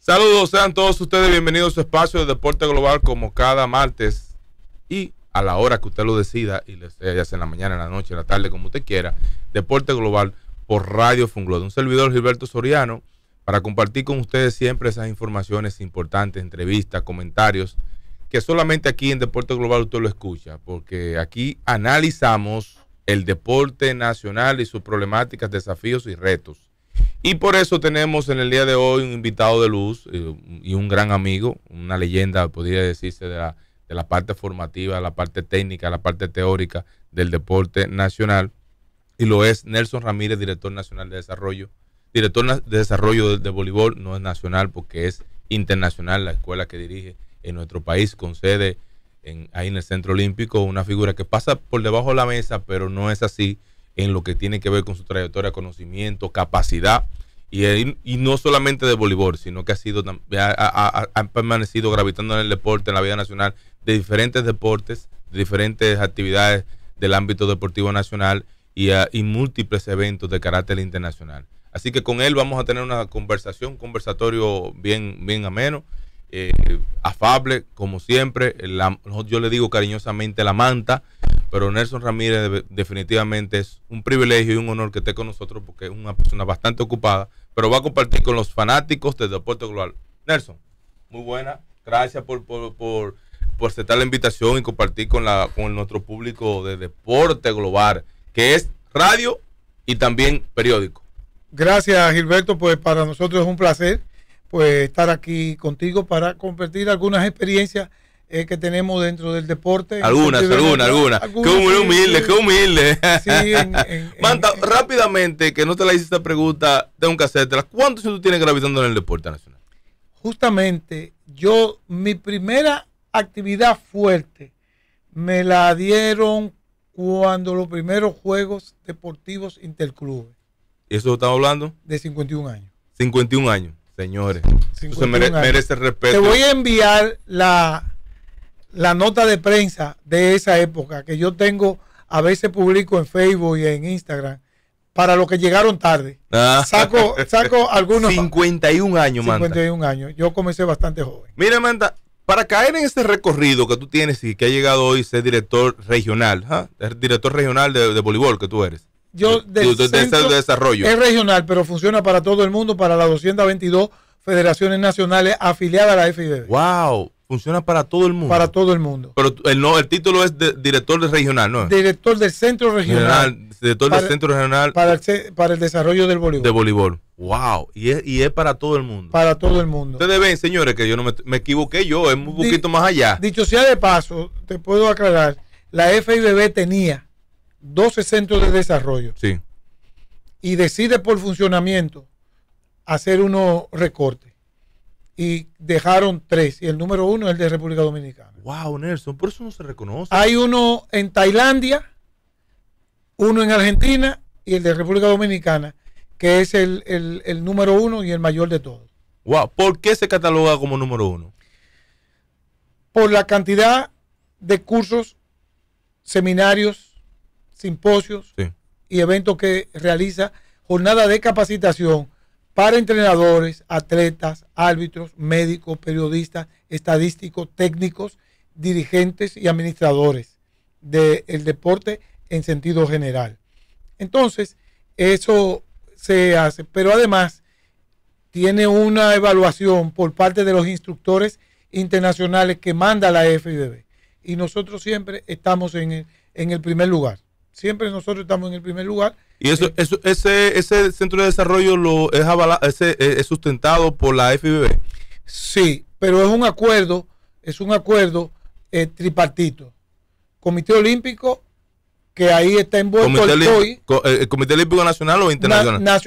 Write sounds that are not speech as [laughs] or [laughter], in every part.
Saludos, sean todos ustedes bienvenidos a su espacio de Deporte Global como cada martes y a la hora que usted lo decida y sea ya sea en la mañana, en la noche, en la tarde, como usted quiera, Deporte Global por Radio Funglo. un servidor Gilberto Soriano para compartir con ustedes siempre esas informaciones importantes, entrevistas, comentarios que solamente aquí en Deporte Global usted lo escucha, porque aquí analizamos el deporte nacional y sus problemáticas, desafíos y retos. Y por eso tenemos en el día de hoy un invitado de luz eh, y un gran amigo, una leyenda, podría decirse, de la, parte formativa, la parte técnica, la parte teórica del deporte nacional. Y lo es Nelson Ramírez, director nacional de desarrollo. Director de desarrollo de, voleibol no es nacional porque es internacional la escuela que dirige en nuestro país con sede en, ahí en el Centro Olímpico, una figura que pasa por debajo de la mesa, pero no es así en lo que tiene que ver con su trayectoria, conocimiento, capacidad. Y, no solamente de voleibol, sino que ha sido ha, permanecido gravitando en el deporte, en la vida nacional, de diferentes deportes, de diferentes actividades del ámbito deportivo nacional y, ah, múltiples eventos de carácter internacional. Así que con él vamos a tener una conversación, un conversatorio bien, bien ameno, eh, afable, como siempre. yo le digo cariñosamente la manta, pero Nelson Ramírez definitivamente es un privilegio y un honor que esté con nosotros porque es una persona bastante ocupada, pero va a compartir con los fanáticos del deporte global. Nelson, muy buena. Gracias por, por, aceptar la invitación y compartir con, la, con nuestro público de deporte global, que es radio y también periódico. Gracias Gilberto, pues para nosotros es un placer pues estar aquí contigo para compartir algunas experiencias que tenemos dentro del deporte. Algunas, algunas, algunas. qué humilde, qué humilde. [laughs] Manda rápidamente, que no te la hice esta pregunta, tengo que hacértela. ¿Cuántos años tú tienes gravitando en el deporte nacional? Justamente, yo, mi primera actividad fuerte me la dieron cuando los primeros Juegos Deportivos Interclubes. ¿Eso estamos hablando? De 51 años. 51 años, señores. 51 merece respeto. Te voy a enviar la, la nota de prensa de esa época que yo tengo, a veces publico en Facebook y en Instagram, para los que llegaron tarde. Ah. Saco, saco algunos. 51 años, 51 años. Yo comencé bastante joven. Mira, Amanda, para caer en ese recorrido que tú tienes y que ha llegado hoy ser director regional, ¿ah? director regional de, voleibol que tú eres. Yo de, desarrollo. Es regional, pero funciona para todo el mundo, para las 222 federaciones nacionales afiliadas a la FIBB. ¡Wow! Funciona para todo el mundo. Para todo el mundo. Pero el, no, el título es de, director de regional, ¿no? Director del centro regional. director del centro regional. Para el, desarrollo del voleibol. De voleibol. Wow. Y es, y es para todo el mundo. Para todo el mundo. Ustedes ven, señores, que yo no me, equivoqué yo, es un poquito más allá. Dicho sea de paso, te puedo aclarar, la FIBB tenía 12 centros de desarrollo. Sí. Y decide por funcionamiento hacer unos recortes y dejaron tres. Y el número uno es el de República Dominicana. Wow, Nelson, por eso no se reconoce. Hay uno en Tailandia, uno en Argentina y el de República Dominicana, que es el, número uno y el mayor de todos. Wow, ¿por qué se cataloga como número uno? Por la cantidad de cursos, seminarios, simposios y eventos que realiza, jornada de capacitación para entrenadores, atletas, árbitros, médicos, periodistas, estadísticos, técnicos, dirigentes y administradores del deporte en sentido general. Entonces, eso se hace, pero además tiene una evaluación por parte de los instructores internacionales que manda la FIBB. Y nosotros siempre estamos en el primer lugar. Siempre nosotros estamos en el primer lugar y eso, ese, ese centro de desarrollo lo es, avalado ese, eh, es sustentado por la FBB. Sí, pero es un acuerdo, es un acuerdo eh, tripartito. Comité Olímpico, que ahí está envuelto el, eh, Comité Olímpico Nacional o Internacional.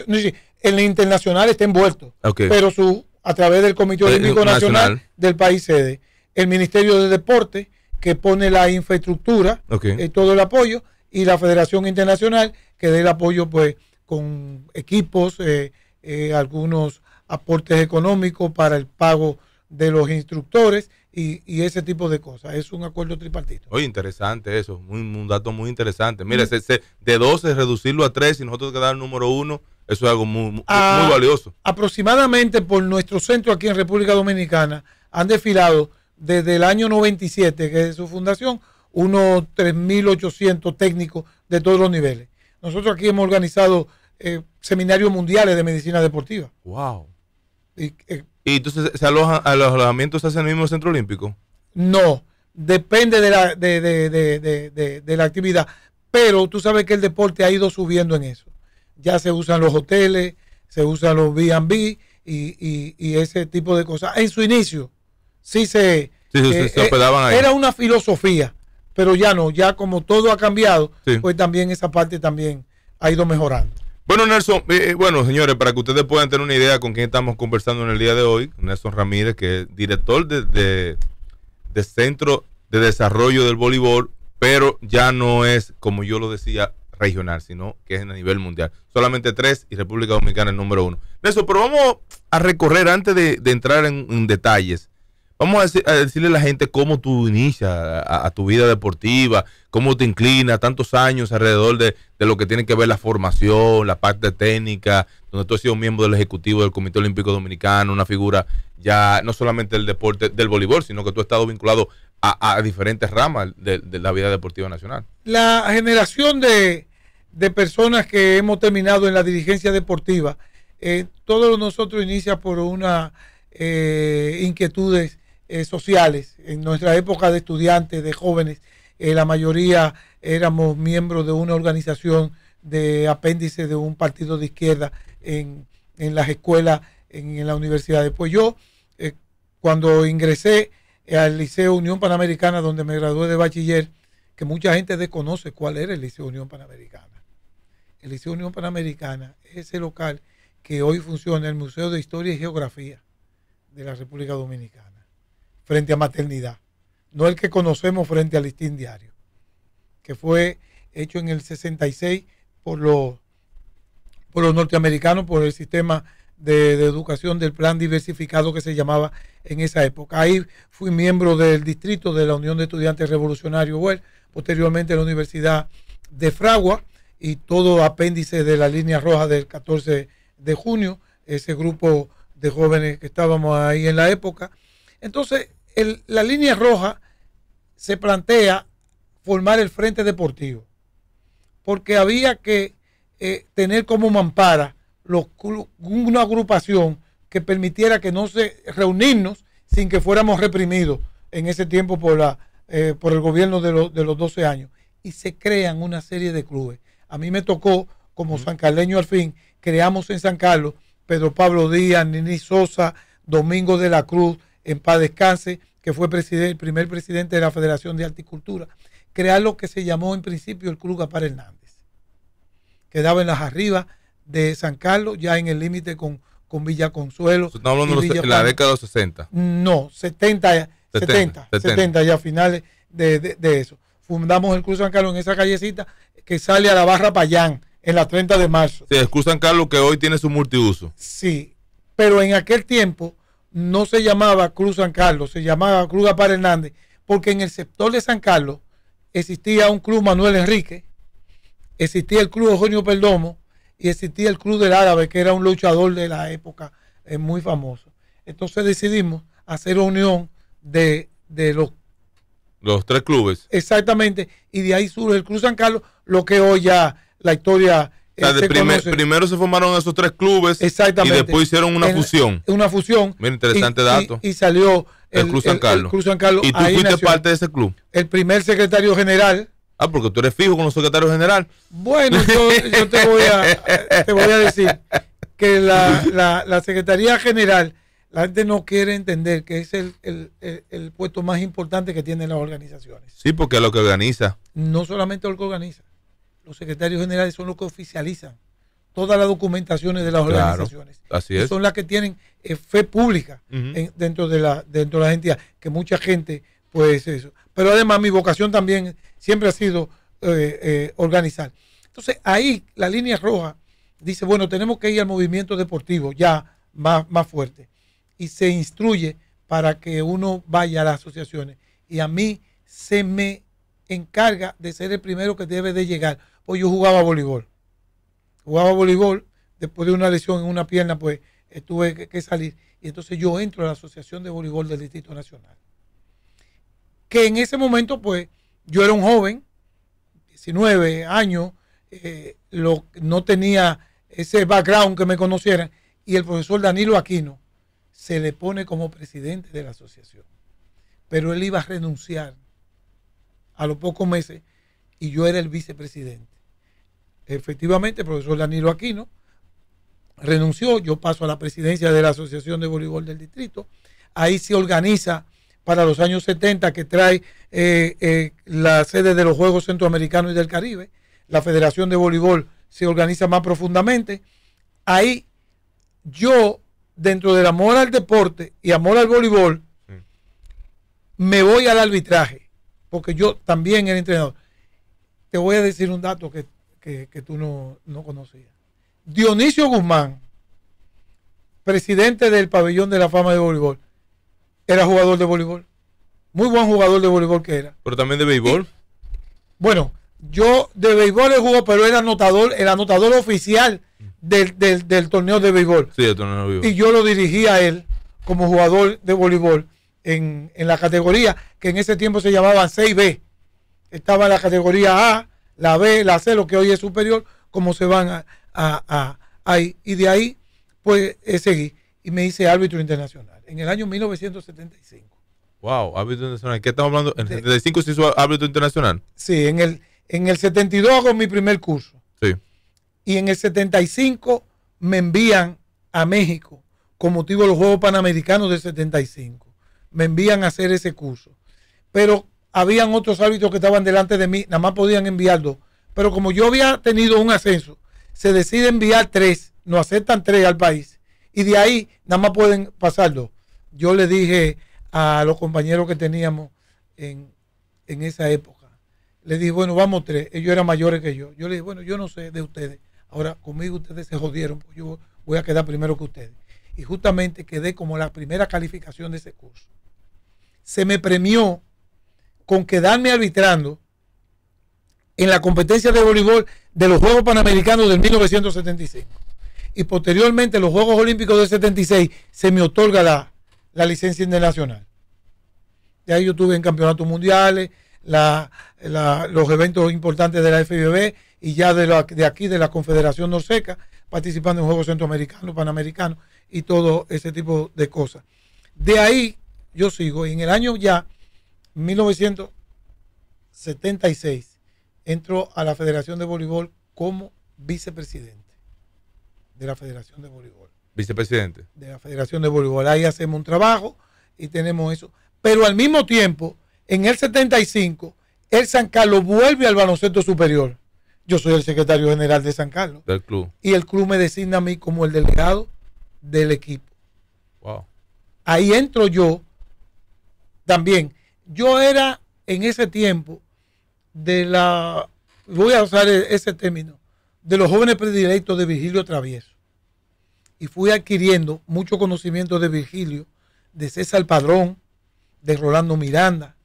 el internacional está envuelto, pero su a través del Comité Olímpico Nacional, del país sede, el Ministerio de Deporte que pone la infraestructura, y todo el apoyo y la Federación Internacional que dé el apoyo pues con equipos, eh, eh, algunos aportes económicos para el pago de los instructores y, ese tipo de cosas. Es un acuerdo tripartito. Oye, interesante eso, muy, un dato muy interesante. Mira, mm. de 12 reducirlo a 3 y nosotros quedar el número 1, eso es algo ah, muy, valioso. Aproximadamente por nuestro centro aquí en República Dominicana han desfilado desde el año 97, que es su fundación, unos 3.800 técnicos de todos los niveles. Nosotros aquí hemos organizado eh, seminarios mundiales de medicina deportiva. ¡Wow! Eh, y, entonces se alojan, los alojamientos se hacen en el mismo centro olímpico? No, depende de la, de, la actividad. Pero tú sabes que el deporte ha ido subiendo en eso. Ya se usan los hoteles, se usan los B&B y, y, ese tipo de cosas. En su inicio, sí se... Sí, sí, eh, se Era una filosofía pero ya no, ya como todo ha cambiado, pues también esa parte también ha ido mejorando. Bueno, Nelson, eh, eh, bueno, señores, para que ustedes puedan tener una idea con quién estamos conversando en el día de hoy, Nelson Ramírez, que es director de, de, Centro de Desarrollo del Voleibol, pero ya no es, como yo lo decía, regional, sino que es a nivel mundial. Solamente tres y República Dominicana es número uno. Nelson, pero vamos a recorrer antes de, entrar en detalles Vamos a, decirle a la gente cómo tú inicias a, tu vida deportiva, cómo te inclinas tantos años alrededor de, lo que tiene que ver la formación, la parte técnica, donde tú has sido miembro del Ejecutivo del Comité Olímpico Dominicano, una figura ya no solamente del deporte, del voleibol, sino que tú has estado vinculado a, diferentes ramas de, la vida deportiva nacional. La generación de, personas que hemos terminado en la dirigencia deportiva, eh, todos nosotros inicia por una... Eh, inquietudes eh, sociales. En nuestra época de estudiantes, de jóvenes, eh, la mayoría éramos miembros de una organización de apéndice de un partido de izquierda en, las escuelas, en, la universidad. Después yo, eh, cuando ingresé al Liceo Unión Panamericana, donde me gradué de bachiller, que mucha gente desconoce cuál era el Liceo Unión Panamericana. El Liceo Unión Panamericana es ese local que hoy funciona el Museo de Historia y Geografía de la República Dominicana frente a maternidad, no el que conocemos frente al listín diario, que fue hecho en el 66 por los, por los norteamericanos, por el sistema de, educación del plan diversificado que se llamaba en esa época. Ahí fui miembro del distrito de la Unión de Estudiantes Revolucionarios posteriormente la Universidad de Fragua y todo apéndice de la línea roja del 14 de junio, ese grupo de jóvenes que estábamos ahí en la época. Entonces, la línea roja se plantea formar el Frente Deportivo, porque había que eh, tener como mampara los, una agrupación que permitiera que no se reunirnos sin que fuéramos reprimidos en ese tiempo por, eh, por el gobierno de, de, los 12 años. Y se crean una serie de clubes. A mí me tocó, como San Carleño al fin, creamos en San Carlos Pedro Pablo Díaz, Nini Sosa, Domingo de la Cruz, en paz descanse, que fue el primer presidente de la Federación de Articultura, crear lo que se llamó en principio el Club Gaspar Hernández. Quedaba en las arribas de San Carlos, ya en el límite con, con Villa Consuelo. ¿Estamos hablando de la década de los 60? No, 70, 70, 70, 70 ya finales de, eso. Fundamos el Club San Carlos en esa callecita que sale a la barra Payán en la 30 de marzo. Sí, el Club San Carlos que hoy tiene su multiuso. Sí, pero en aquel tiempo no se llamaba Cruz San Carlos, se llamaba Cruz Apar Hernández, porque en el sector de San Carlos existía un club Manuel Enrique, existía el club Eugenio Perdomo y existía el club del Árabe, que era un luchador de la época eh, muy famoso. Entonces decidimos hacer unión de, de los los tres clubes. Exactamente. Y de ahí surge el Cruz San Carlos, lo que hoy ya la historia este primero se formaron esos tres clubes y después hicieron una fusión. Una fusión. Mira, interesante dato. Y, salió el, Club San Carlos. El, Y tú fuiste parte de ese club. El primer secretario general. Ah, porque tú eres fijo con los secretarios general. Bueno, yo, [laughs] te, voy a, decir que la, la, Secretaría General, la gente no quiere entender que es el, el, puesto más importante que tienen las organizaciones. Sí, porque es lo que organiza. No solamente lo que organiza secretarios generales son los que oficializan todas las documentaciones de las organizaciones. Son las que tienen eh, fe pública dentro, de la, dentro de la entidad, que mucha gente, pues eso. Pero además mi vocación también siempre ha sido eh, eh, organizar. Entonces ahí la línea roja dice, bueno, tenemos que ir al movimiento deportivo ya más, más fuerte. Y se instruye para que uno vaya a las asociaciones. Y a mí se me encarga de ser el primero que debe de llegar pues yo jugaba voleibol. Jugaba voleibol, después de una lesión en una pierna, pues eh, tuve que, salir. Y entonces yo entro a la Asociación de Voleibol del Distrito Nacional. Que en ese momento, pues, yo era un joven, 19 años, eh, no tenía ese background que me conocieran, y el profesor Danilo Aquino se le pone como presidente de la asociación. Pero él iba a renunciar a los pocos meses y yo era el vicepresidente. Efectivamente, el profesor Danilo Aquino renunció, yo paso a la presidencia de la Asociación de Voleibol del Distrito. Ahí se organiza para los años 70 que trae eh, eh, la sede de los Juegos Centroamericanos y del Caribe. La Federación de Voleibol se organiza más profundamente. Ahí yo, dentro del amor al deporte y amor al voleibol, me voy al arbitraje, porque yo también era entrenador te voy a decir un dato que, tú no, no conocías. Dionisio Guzmán, presidente del pabellón de la fama de voleibol, era jugador de voleibol. Muy buen jugador de voleibol que era. Pero también de béisbol. bueno, yo de béisbol he jugado, pero era anotador, el anotador oficial del, torneo de béisbol. Sí, el torneo de béisbol. Y yo lo dirigía a él como jugador de voleibol en la categoría que en ese tiempo se llamaba 6B estaba la categoría A, la B, la C, lo que hoy es superior, cómo se van a, a, Y de ahí, pues eh, seguí y me hice árbitro internacional en el año 1975. Wow, árbitro internacional. ¿Qué estamos hablando? ¿En el 75 se hizo árbitro internacional? Sí, en el, en el 72 hago mi primer curso. Sí. Y en el 75 me envían a México con motivo de los Juegos Panamericanos del 75. Me envían a hacer ese curso. Pero habían otros árbitros que estaban delante de mí, nada más podían enviar dos. Pero como yo había tenido un ascenso, se decide enviar tres, no aceptan tres al país. Y de ahí nada más pueden pasar dos. Yo le dije a los compañeros que teníamos en, en esa época, le dije, bueno, vamos tres, ellos eran mayores que yo. Yo le dije, bueno, yo no sé de ustedes. Ahora conmigo ustedes se jodieron, pues yo voy a quedar primero que ustedes. Y justamente quedé como la primera calificación de ese curso. Se me premió con quedarme arbitrando en la competencia de voleibol de los Juegos Panamericanos del 1975. Y posteriormente los Juegos Olímpicos del 76 se me otorga la, licencia internacional. De ahí yo estuve... en campeonatos mundiales, los eventos importantes de la FBB y ya de, de aquí, de la Confederación Norseca, participando en Juegos Centroamericanos, Panamericanos y todo ese tipo de cosas. De ahí yo sigo y en el año ya 1976 entró a la Federación de Voleibol como vicepresidente de la Federación de Voleibol. Vicepresidente. De la Federación de Voleibol. Ahí hacemos un trabajo y tenemos eso. Pero al mismo tiempo, en el 75, el San Carlos vuelve al baloncesto superior. Yo soy el secretario general de San Carlos. Del club. Y el club me designa a mí como el delegado del equipo. Wow. Ahí entro yo también yo era en ese tiempo de la, voy a usar e-, ese término, de los jóvenes predilectos de Virgilio Travieso. Y fui adquiriendo mucho conocimiento de Virgilio, de César Padrón, de Rolando Miranda,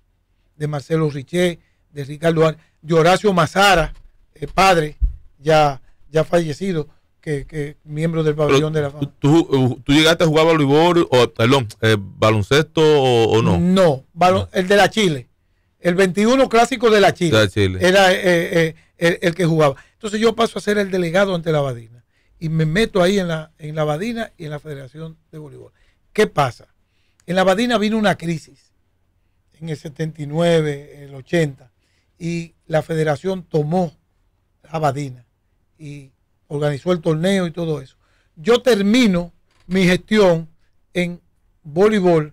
de Marcelo Richet, de Ricardo, de Horacio Mazara, eh, padre ya, ya fallecido, que, del pabellón de la fama. Uh, ¿tú, llegaste a jugar voleibol, o, perdón, eh, baloncesto o, no? No, el de la Chile. El 21 clásico de la Chile. Era eh, eh, el, que jugaba. Entonces yo paso a ser el delegado ante la Badina. Y me meto ahí en la, en la Badina y en la Federación de Voleibol. ¿Qué pasa? En la Badina vino una crisis en el 79, el 80. Y la federación tomó la Badina. Y organizó el torneo y todo eso. Yo termino mi gestión en voleibol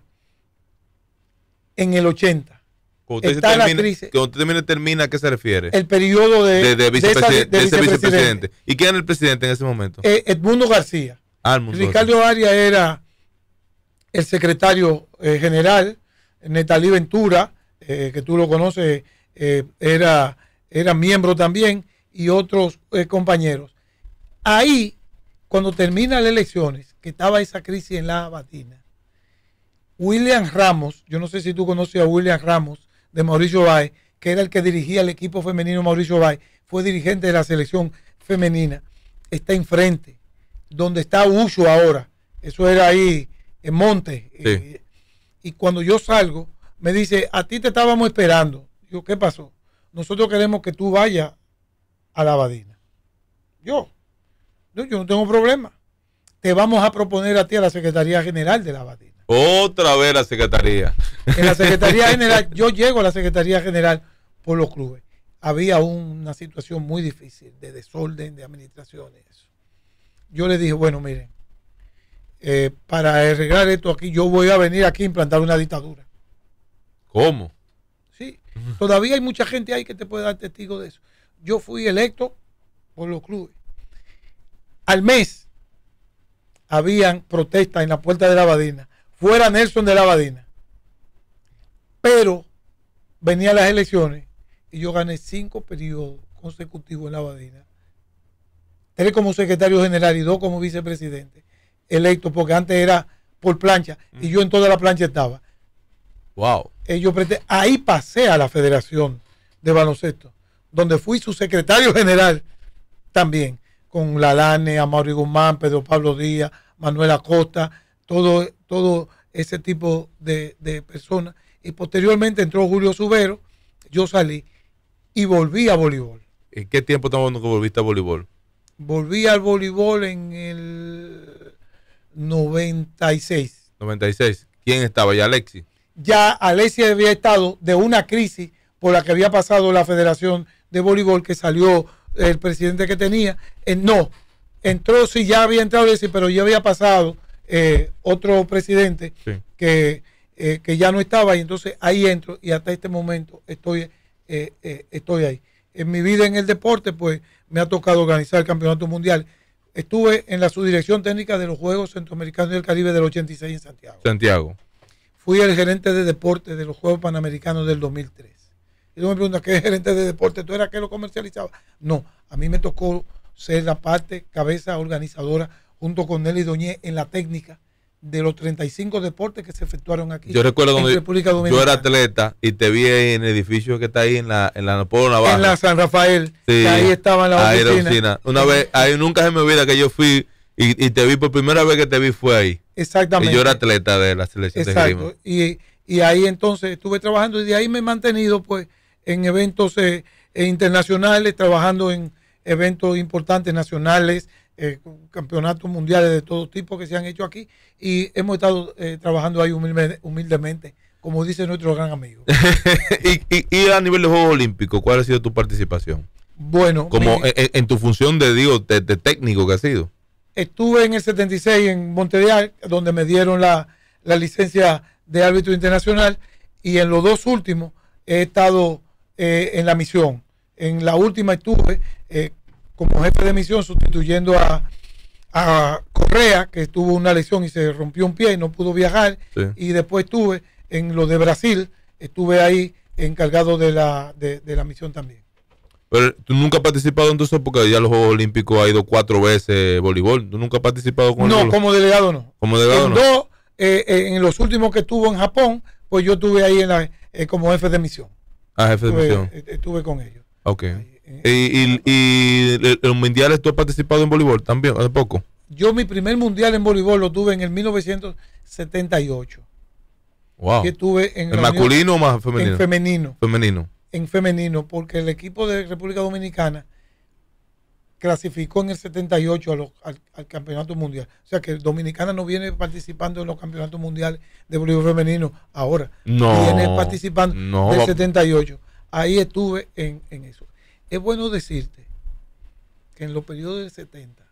en el 80. Cuando usted, termina, termina, ¿a qué se refiere? El periodo de, ese vicepresidente. ¿Y quién era el presidente en ese momento? Eh, Edmundo García. Ricardo Arias era el secretario eh, general. Netalí Ventura, eh, que tú lo conoces, era, era miembro también. Y otros compañeros. Ahí, cuando terminan las elecciones, que estaba esa crisis en la Abadina, William Ramos, yo no sé si tú conoces a William Ramos de Mauricio Bay, que era el que dirigía el equipo femenino Mauricio Bay, fue dirigente de la selección femenina, está enfrente, donde está Ucho ahora, eso era ahí en Monte. Eh, y cuando yo salgo, me dice, a ti te estábamos esperando. Yo, ¿qué pasó? Nosotros queremos que tú vayas a la Abadina, Yo, no, yo no tengo problema. Te vamos a proponer a ti a la Secretaría General de la Batina. Otra vez la Secretaría. En la Secretaría [laughs] General, yo llego a la Secretaría General por los clubes. Había una situación muy difícil de desorden, de administraciones. Yo le dije, bueno, miren, eh, para arreglar esto aquí, yo voy a venir aquí a implantar una dictadura. ¿Cómo? Sí, todavía hay mucha gente ahí que te puede dar testigo de eso. Yo fui electo por los clubes al mes habían protestas en la puerta de la Badina, fuera Nelson de la Badina. Pero venían las elecciones y yo gané cinco periodos consecutivos en la Badina, Tres como secretario general y dos como vicepresidente electo, porque antes era por plancha y yo en toda la plancha estaba. Wow. Eh, ahí pasé a la Federación de Baloncesto, donde fui su secretario general también con Lalane, Amaury Guzmán, Pedro Pablo Díaz, Manuel Acosta, todo, todo ese tipo de, de personas. Y posteriormente entró Julio Subero, yo salí y volví a voleibol. ¿En qué tiempo estamos hablando que volviste a voleibol? Volví al voleibol en el 96. 96. ¿Quién estaba? ¿Ya Alexis? Ya Alexis había estado de una crisis por la que había pasado la Federación de Voleibol que salió el presidente que tenía. Eh, no, entró, si sí, ya había entrado, pero ya había pasado eh, otro presidente eh, que, ya no estaba y entonces ahí entro y hasta este momento estoy, estoy ahí. En mi vida en el deporte, pues me ha tocado organizar el Campeonato Mundial. Estuve en la subdirección técnica de los Juegos Centroamericanos y del Caribe del 86 en Santiago. Santiago. Fui el gerente de deporte de los Juegos Panamericanos del 2003. Y tú me preguntas, ¿qué gerente de deporte? ¿Tú eras que lo comercializaba? No, a mí me tocó ser la parte cabeza organizadora junto con Nelly Doñé en la técnica de los 35 deportes que se efectuaron aquí. Yo recuerdo cuando yo, era atleta y te vi en el edificio que está ahí en la en la Navarra. En la San Rafael. ahí estaba la oficina. Ahí Una vez, ahí nunca se me olvida que yo fui y, te vi por primera vez que te vi fue ahí. Exactamente. Y yo era atleta de la selección de Grima. Y, y ahí entonces estuve trabajando y de ahí me he mantenido pues en eventos eh, eh, internacionales, trabajando en eventos importantes nacionales, eh, campeonatos mundiales de todo tipo que se han hecho aquí y hemos estado trabajando ahí humildemente, como dice nuestro gran amigo. [laughs] y, a nivel de Juegos Olímpicos, ¿cuál ha sido tu participación? Bueno, como en, tu función de, digo, de, técnico que ha sido. Estuve en el 76 en Montreal, donde me dieron la, la licencia de árbitro internacional y en los dos últimos he estado eh, en la misión. En la última estuve eh, como jefe de misión sustituyendo a, a, Correa, que tuvo una lesión y se rompió un pie y no pudo viajar. Y después estuve en lo de Brasil, estuve ahí encargado de la, de, la misión también. Pero tú nunca has participado en entonces porque ya los Juegos Olímpicos ha ido cuatro veces voleibol. ¿Tú nunca has participado con No, como delegado no. Como delegado en no. Eh, en los últimos que estuvo en Japón, pues yo estuve ahí en como jefe de misión. Ah, jefe de Estuve con ellos. Ok. Eh, ¿Y, y, los mundiales tú has participado en voleibol también, hace poco? Yo mi primer mundial en voleibol lo tuve en el 1978. Wow. Que tuve en ¿El masculino o más femenino? En Femenino. En femenino, porque el equipo de República Dominicana clasificó en el 78 a al, campeonato mundial. O sea que Dominicana no viene participando en los campeonatos mundiales de voleibol femenino ahora. No. Viene participando no. del 78. Ahí estuve en, en, eso. Es bueno decirte que en los periodos del 70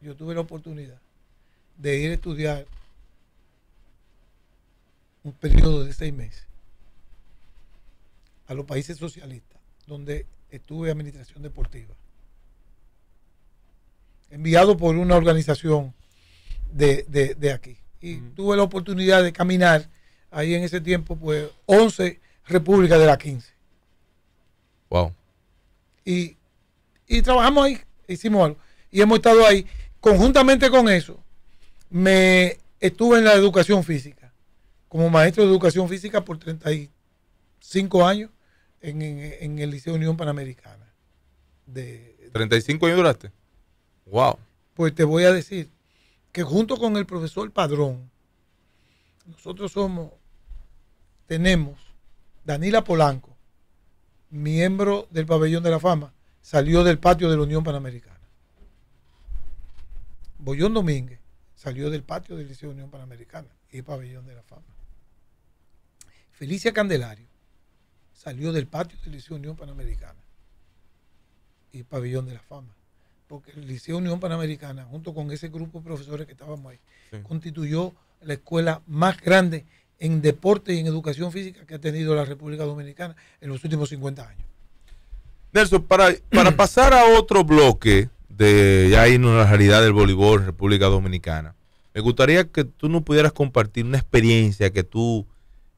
yo tuve la oportunidad de ir a estudiar un periodo de seis meses a los países socialistas, donde estuve administración deportiva enviado por una organización de, aquí. Y tuve la oportunidad de caminar ahí en ese tiempo, pues 11 repúblicas de las 15. Wow. Y, y trabajamos ahí, hicimos algo. Y hemos estado ahí. Conjuntamente con eso, me estuve en la educación física, como maestro de educación física por 35 años en, en, el Liceo Unión Panamericana. De, ¿35 años duraste? Pues te voy a decir que junto con el profesor Padrón, nosotros somos, tenemos Danila Polanco, miembro del Pabellón de la Fama, salió del patio de la Unión Panamericana. Boyón Domínguez salió del patio del Liceo Unión Panamericana y Pabellón de la Fama. Felicia Candelario salió del patio del Liceo Unión Panamericana y Pabellón de la Fama porque el Liceo Unión Panamericana, junto con ese grupo de profesores que estábamos ahí, constituyó la escuela más grande en deporte y en educación física que ha tenido la República Dominicana en los últimos 50 años. Nelson, para, para [clears throat] pasar a otro bloque de ya la realidad del voleibol en República Dominicana, me gustaría que tú nos pudieras compartir una experiencia que tú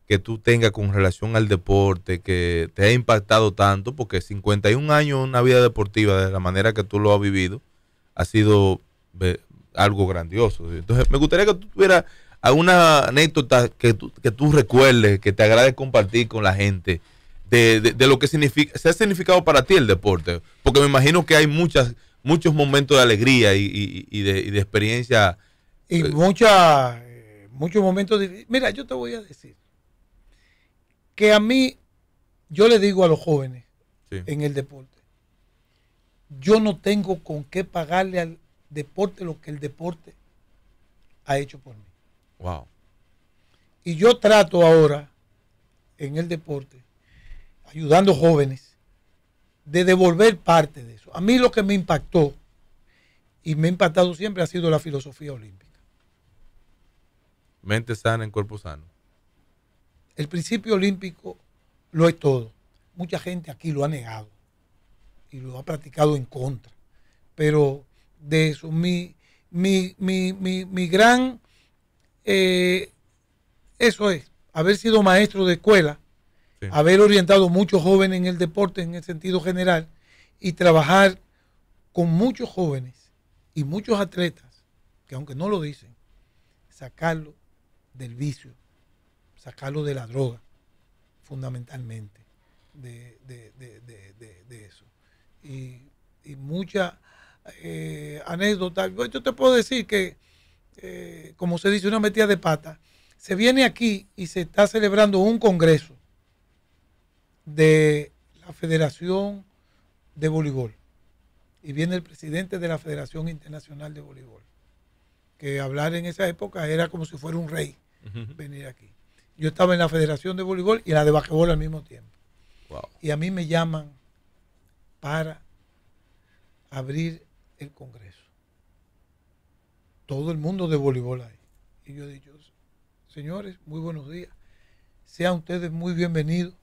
que tú tengas con relación al deporte que te ha impactado tanto, porque 51 años una vida deportiva de la manera que tú lo has vivido ha sido algo grandioso. Entonces, me gustaría que tú tuvieras alguna anécdota que tú, recuerdes, que te agrade compartir con la gente, de, lo que significa, se ha significado para ti el deporte, porque me imagino que hay muchas, muchos momentos de alegría y, de, y de, experiencia. Y eh, muchas eh, muchos momentos de... Mira, yo te voy a decir que a mí, yo le digo a los jóvenes en el deporte, yo no tengo con qué pagarle al deporte lo que el deporte ha hecho por mí. Wow. Y yo trato ahora en el deporte, ayudando jóvenes, de devolver parte de eso. A mí lo que me impactó y me ha impactado siempre ha sido la filosofía olímpica. Mente sana en cuerpo sano. El principio olímpico lo es todo. Mucha gente aquí lo ha negado y lo ha practicado en contra. Pero de eso, mi, mi, mi, gran, eh, eso es, haber sido maestro de escuela, haber orientado muchos jóvenes en el deporte en el sentido general y trabajar con muchos jóvenes y muchos atletas, que aunque no lo dicen, sacarlo del vicio sacarlo de la droga, fundamentalmente, de, eso. Y, mucha eh, anécdota, Yo te puedo decir que, eh, como se dice, una metida de pata, se viene aquí y se está celebrando un congreso de la Federación de Voleibol. Y viene el presidente de la Federación Internacional de Voleibol. Que hablar en esa época era como si fuera un rey venir aquí yo estaba en la Federación de Voleibol y la de Basquetbol al mismo tiempo. Y a mí me llaman para abrir el Congreso. Todo el mundo de voleibol ahí. Y yo digo, señores, muy buenos días. Sean ustedes muy bienvenidos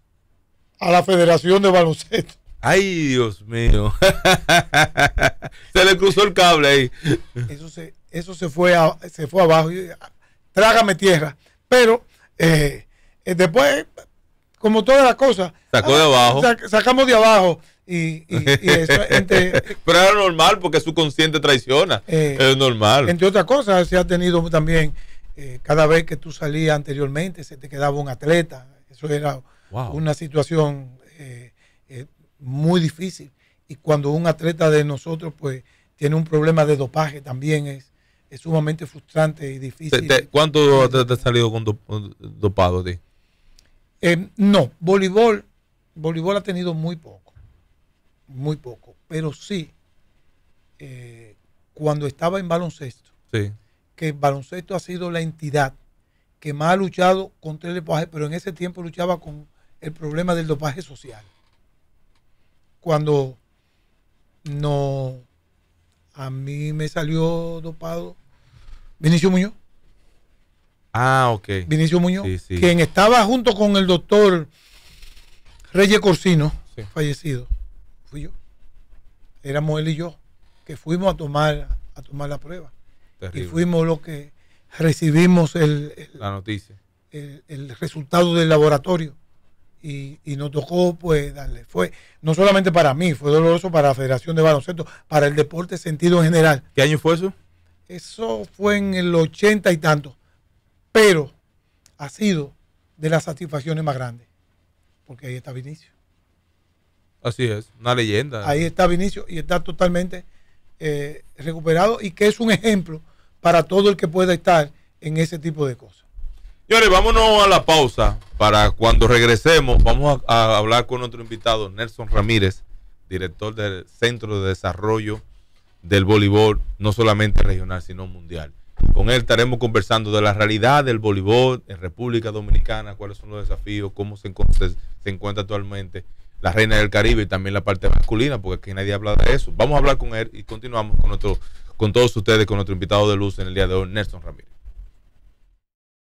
a la Federación de Baloncesto. Ay, Dios mío. [laughs] se le cruzó el cable ahí. Eso se, fue, se fue abajo. Ah, trágame tierra. Pero eh, eh, después, como todas las cosas. Ah, sacamos de abajo. Y, [laughs] Pero era normal porque su consciente traiciona. Eh, es normal. Entre otras cosas, se ha tenido también, eh, cada vez que tú salías anteriormente, se te quedaba un atleta. Eso era una situación muy difícil. Y cuando un atleta de nosotros, pues, tiene un problema de dopaje, también es, es sumamente frustrante y difícil. cuánto te, ha salido con dopado a ti? Eh, no, voleibol, voleibol ha tenido muy poco, muy poco, pero sí, eh, cuando estaba en baloncesto, que el baloncesto ha sido la entidad que más ha luchado contra el dopaje, pero en ese tiempo luchaba con el problema del dopaje social. Cuando no, a mí me salió dopado Vinicio Muñoz. Ah, ok. Vinicio Muñoz, quien estaba junto con el doctor Reyes Corsino, fallecido. Fui yo. Éramos él y yo, que fuimos a tomar, a tomar la prueba. Y fuimos los que recibimos el, la noticia. El, resultado del laboratorio. Y, y, nos tocó pues darle. Fue no solamente para mí, fue doloroso para la Federación de Baloncesto, para el deporte sentido en general. ¿Qué año fue eso? Eso fue en el 80 y tanto. Pero ha sido de las satisfacciones más grandes. Porque ahí está Vinicio. Así es, una leyenda. Ahí está Vinicio y está totalmente eh, recuperado y que es un ejemplo para todo el que pueda estar en ese tipo de cosas. Señores, vámonos a la pausa para cuando regresemos. Vamos a, a hablar con otro invitado, Nelson Ramírez, director del Centro de Desarrollo del voleibol, no solamente regional, sino mundial. Con él estaremos conversando de la realidad del voleibol en República Dominicana, cuáles son los desafíos, cómo se, encuentra actualmente la reina del Caribe y también la parte masculina, porque aquí nadie habla de eso. Vamos a hablar con él y continuamos con, nuestro, con todos ustedes, con nuestro invitado de luz en el día de hoy, Nelson Ramírez.